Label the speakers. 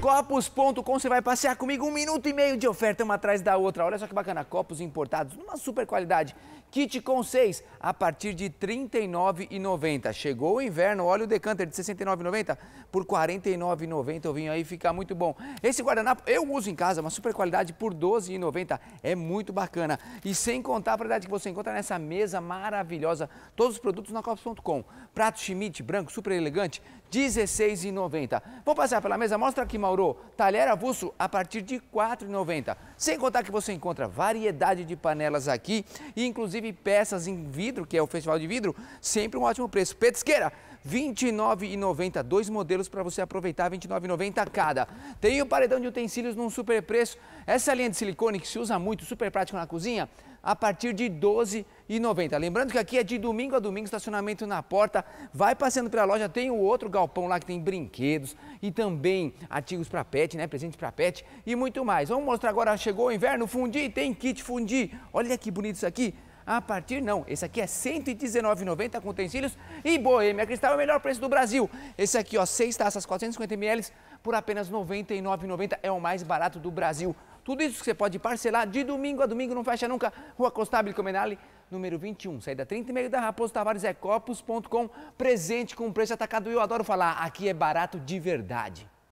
Speaker 1: Copos.com, você vai passear comigo um minuto e meio de oferta, uma atrás da outra. Olha só que bacana, copos importados, numa super qualidade. Kit com 6, a partir de R$ 39,90. Chegou o inverno, olha o decanter de R$ 69,90 por R$ 49,90. O vinho aí fica muito bom. Esse guardanapo eu uso em casa, uma super qualidade por R$ 12,90. É muito bacana. E sem contar a qualidade que você encontra nessa mesa maravilhosa. Todos os produtos na Copos.com. Prato Schmidt branco, super elegante, R$ 16,90. vou passar pela mesa, mostra aqui, Maurício. Mauro, talher avulso a partir de R$ 4,90. Sem contar que você encontra variedade de panelas aqui, e inclusive peças em vidro, que é o Festival de Vidro, sempre um ótimo preço. Petisqueira, R$ 29,90. Dois modelos para você aproveitar, R$ 29,90 cada. Tem o paredão de utensílios num super preço. Essa linha de silicone que se usa muito, super prático na cozinha, a partir de R$ 12,90. Lembrando que aqui é de domingo a domingo, estacionamento na porta. Vai passando pela loja, tem o outro galpão lá que tem brinquedos e também artigos artigos para pet, né? Presente para pet e muito mais. Vamos mostrar agora, chegou o inverno, fundi, tem kit fundi. Olha que bonito isso aqui. A partir não, esse aqui é R$ 119,90 com utensílios e Boêmia Cristal é o melhor preço do Brasil. Esse aqui, ó, seis taças 450 ml por apenas R$ 99,90 é o mais barato do Brasil. Tudo isso que você pode parcelar de domingo a domingo, não fecha nunca. Rua Costabile Comenale, número 21, saída 30 e meio da Raposo Tavares, é copos.com, presente com preço atacado. Eu adoro falar, aqui é barato de verdade.